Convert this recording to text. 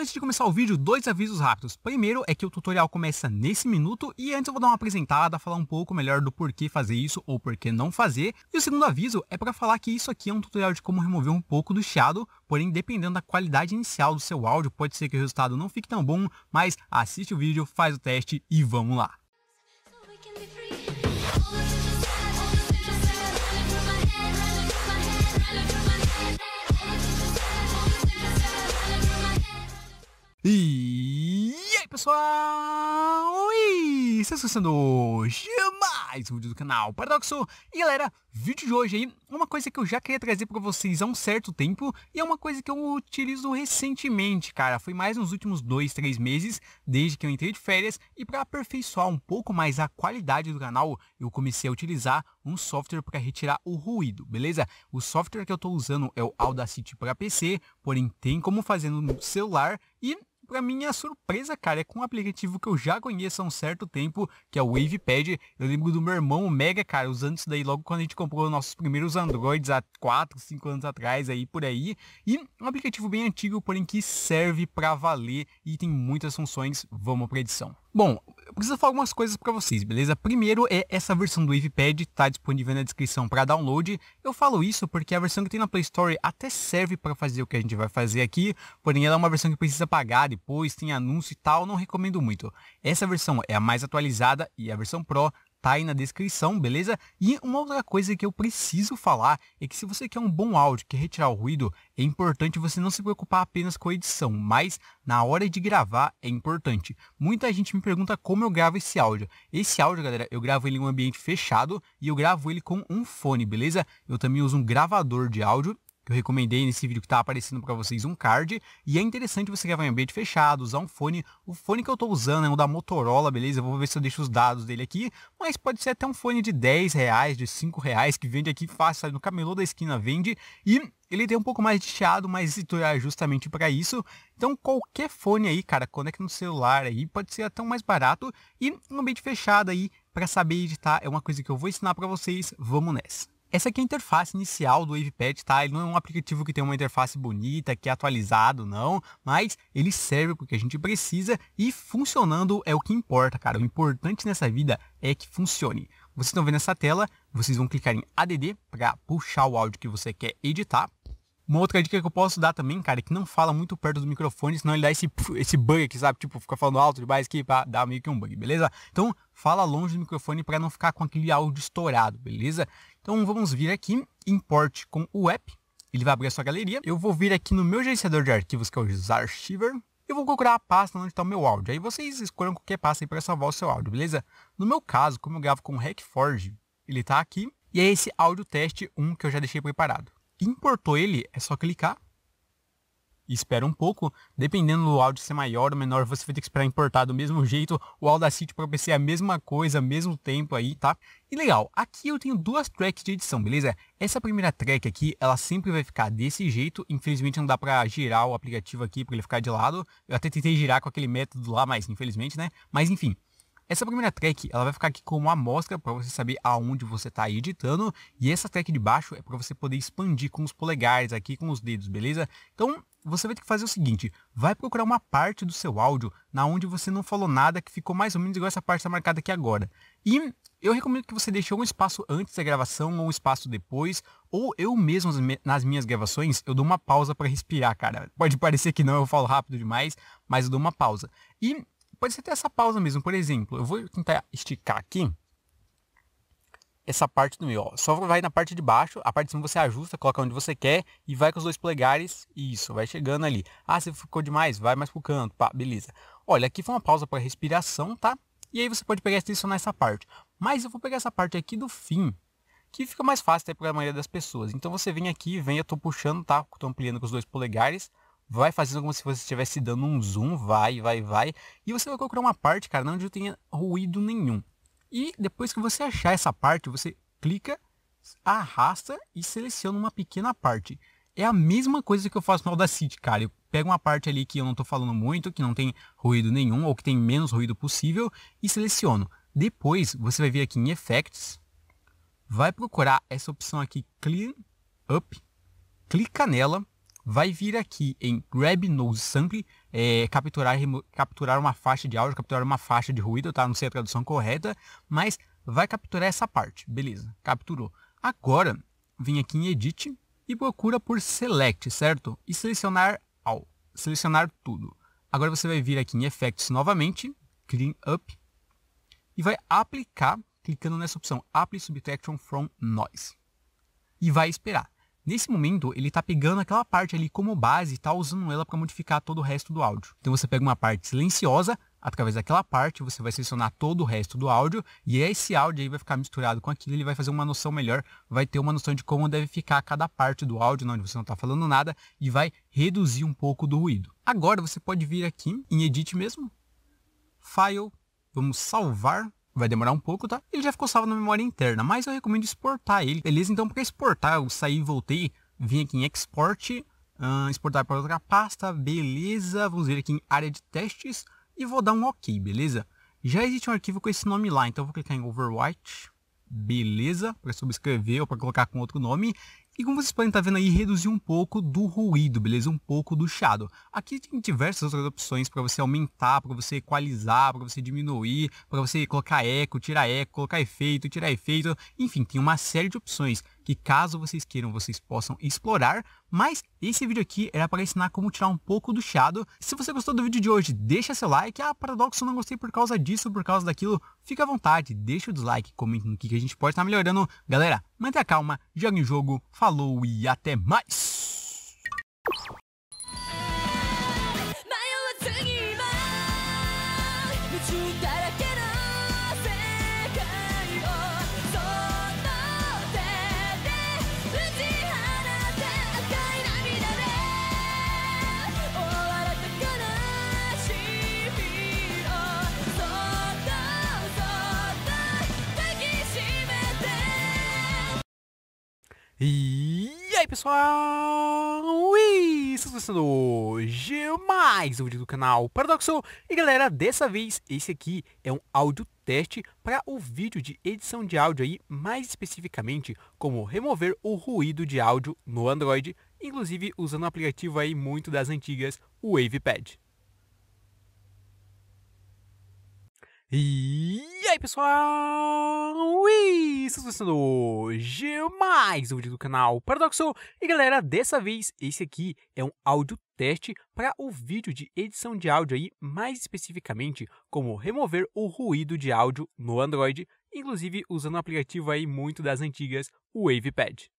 Antes de começar o vídeo, dois avisos rápidos. Primeiro é que o tutorial começa nesse minuto e antes eu vou dar uma apresentada, falar um pouco melhor do porquê fazer isso ou porquê não fazer. E o segundo aviso é para falar que isso aqui é um tutorial de como remover um pouco do chiado, porém dependendo da qualidade inicial do seu áudio, pode ser que o resultado não fique tão bom, mas assiste o vídeo, faz o teste e vamos lá. E aí pessoal, e vocês gostando hoje mais um vídeo do canal Paradoxo E galera, vídeo de hoje aí, uma coisa que eu já queria trazer para vocês há um certo tempo E é uma coisa que eu utilizo recentemente, cara Foi mais nos últimos dois, três meses, desde que eu entrei de férias E para aperfeiçoar um pouco mais a qualidade do canal Eu comecei a utilizar um software para retirar o ruído, beleza? O software que eu estou usando é o Audacity para PC Porém tem como fazer no celular e para minha surpresa, cara, é com um aplicativo que eu já conheço há um certo tempo, que é o WavePad. Eu lembro do meu irmão, o Mega, cara, usando isso daí logo quando a gente comprou nossos primeiros Androids há 4, 5 anos atrás, aí por aí. E um aplicativo bem antigo, porém que serve para valer e tem muitas funções. Vamos para edição. Bom, preciso falar algumas coisas para vocês, beleza? Primeiro é essa versão do Wavepad, tá disponível na descrição para download. Eu falo isso porque a versão que tem na Play Store até serve para fazer o que a gente vai fazer aqui, porém ela é uma versão que precisa pagar depois, tem anúncio e tal, não recomendo muito. Essa versão é a mais atualizada e a versão Pro tá aí na descrição, beleza? E uma outra coisa que eu preciso falar é que se você quer um bom áudio, quer retirar o ruído, é importante você não se preocupar apenas com a edição, mas na hora de gravar é importante. Muita gente me pergunta como eu gravo esse áudio. Esse áudio, galera, eu gravo ele em um ambiente fechado e eu gravo ele com um fone, beleza? Eu também uso um gravador de áudio que eu recomendei nesse vídeo que está aparecendo para vocês um card. E é interessante você gravar em ambiente fechado, usar um fone. O fone que eu estou usando é um da Motorola, beleza? Eu vou ver se eu deixo os dados dele aqui. Mas pode ser até um fone de 10 reais, de 5 reais, que vende aqui fácil, sabe? No camelô da esquina vende. E ele tem um pouco mais de chiado, mas esse é justamente para isso. Então qualquer fone aí, cara, conecta no celular aí, pode ser até um mais barato. E um ambiente fechado aí, para saber editar, é uma coisa que eu vou ensinar para vocês. Vamos nessa! Essa aqui é a interface inicial do WavePad, tá? Ele não é um aplicativo que tem uma interface bonita, que é atualizado, não, mas ele serve porque a gente precisa e funcionando é o que importa, cara. O importante nessa vida é que funcione. Vocês estão vendo essa tela, vocês vão clicar em ADD para puxar o áudio que você quer editar. Uma outra dica que eu posso dar também, cara, é que não fala muito perto do microfone, senão ele dá esse, esse bug aqui, sabe? Tipo, fica falando alto demais aqui, pá, dá meio que um bug, beleza? Então, fala longe do microfone para não ficar com aquele áudio estourado, beleza? Então, vamos vir aqui, import com o app, ele vai abrir a sua galeria. Eu vou vir aqui no meu gerenciador de arquivos, que é o Zarchiver, eu vou procurar a pasta onde está o meu áudio. Aí vocês escolham qualquer pasta para salvar o seu áudio, beleza? No meu caso, como eu gravo com o Hackforge, ele está aqui. E é esse áudio teste 1 que eu já deixei preparado importou ele, é só clicar e espera um pouco. Dependendo do áudio ser maior ou menor, você vai ter que esperar importar do mesmo jeito. O Audacity para PC é a mesma coisa, mesmo tempo aí, tá? E legal, aqui eu tenho duas tracks de edição, beleza? Essa primeira track aqui, ela sempre vai ficar desse jeito. Infelizmente não dá para girar o aplicativo aqui para ele ficar de lado. Eu até tentei girar com aquele método lá, mas infelizmente, né? Mas enfim, é essa primeira track ela vai ficar aqui como amostra para você saber aonde você está editando e essa track de baixo é para você poder expandir com os polegares aqui, com os dedos, beleza? Então você vai ter que fazer o seguinte, vai procurar uma parte do seu áudio na onde você não falou nada que ficou mais ou menos igual essa parte tá marcada aqui agora. E eu recomendo que você deixe um espaço antes da gravação ou um espaço depois, ou eu mesmo nas minhas gravações, eu dou uma pausa para respirar, cara. Pode parecer que não, eu falo rápido demais, mas eu dou uma pausa. E pode ser até essa pausa mesmo. Por exemplo, eu vou tentar esticar aqui essa parte do meio. Ó. Só vai na parte de baixo, a parte de cima você ajusta, coloca onde você quer e vai com os dois polegares. Isso, vai chegando ali. Ah, se ficou demais, vai mais pro canto, pá, beleza. Olha, aqui foi uma pausa para respiração, tá? E aí você pode pegar e tensionar essa parte. Mas eu vou pegar essa parte aqui do fim, que fica mais fácil até para a maioria das pessoas. Então você vem aqui, vem, eu tô puxando, tá? Tô ampliando com os dois polegares vai fazendo como se você estivesse dando um zoom, vai, vai, vai, e você vai procurar uma parte, cara, onde não tenha ruído nenhum. E depois que você achar essa parte, você clica, arrasta e seleciona uma pequena parte. É a mesma coisa que eu faço no Audacity, cara. Eu pego uma parte ali que eu não estou falando muito, que não tem ruído nenhum ou que tem menos ruído possível e seleciono. Depois, você vai vir aqui em Effects, vai procurar essa opção aqui Clean Up, clica nela vai vir aqui em Grab Nose Sample, é, capturar, capturar uma faixa de áudio, capturar uma faixa de ruído, tá? Não sei a tradução correta, mas vai capturar essa parte. Beleza, capturou. Agora, vem aqui em Edit e procura por Select, certo? E selecionar All, selecionar tudo. Agora você vai vir aqui em Effects novamente, Clean Up, e vai aplicar, clicando nessa opção, Apply Subtraction from Noise. E vai esperar. Nesse momento, ele está pegando aquela parte ali como base e está usando ela para modificar todo o resto do áudio. Então você pega uma parte silenciosa, através daquela parte você vai selecionar todo o resto do áudio e esse áudio aí vai ficar misturado com aquilo, ele vai fazer uma noção melhor, vai ter uma noção de como deve ficar cada parte do áudio, onde você não está falando nada e vai reduzir um pouco do ruído. Agora você pode vir aqui em Edit mesmo, File, vamos salvar vai demorar um pouco, tá? Ele já ficou salvo na memória interna, mas eu recomendo exportar ele, beleza? Então, para exportar, eu saí e voltei, vim aqui em Export, uh, exportar para outra pasta, beleza? Vamos ver aqui em área de testes e vou dar um OK, beleza? Já existe um arquivo com esse nome lá, então eu vou clicar em Overwrite, beleza? Para subscrever ou para colocar com outro nome. E como vocês podem estar tá vendo aí, reduzir um pouco do ruído, beleza? Um pouco do shadow. Aqui tem diversas outras opções para você aumentar, para você equalizar, para você diminuir, para você colocar eco, tirar eco, colocar efeito, tirar efeito. Enfim, tem uma série de opções que caso vocês queiram, vocês possam explorar. Mas esse vídeo aqui era para ensinar como tirar um pouco do chado. Se você gostou do vídeo de hoje, deixa seu like. Ah, paradoxo, não gostei por causa disso, por causa daquilo. Fica à vontade, deixa o dislike, comente no que a gente pode estar tá melhorando. Galera, mantenha calma, jogue o jogo, falou e até mais! E aí pessoal, estamos começando hoje mais um vídeo do canal Paradoxo E galera, dessa vez esse aqui é um áudio teste para o vídeo de edição de áudio aí Mais especificamente como remover o ruído de áudio no Android Inclusive usando um aplicativo aí muito das antigas, o WavePad E aí pessoal, estamos começando hoje mais um vídeo do canal Paradoxo E galera, dessa vez esse aqui é um áudio teste para o vídeo de edição de áudio aí, mais especificamente como remover o ruído de áudio no Android, inclusive usando o um aplicativo aí muito das antigas, o WavePad.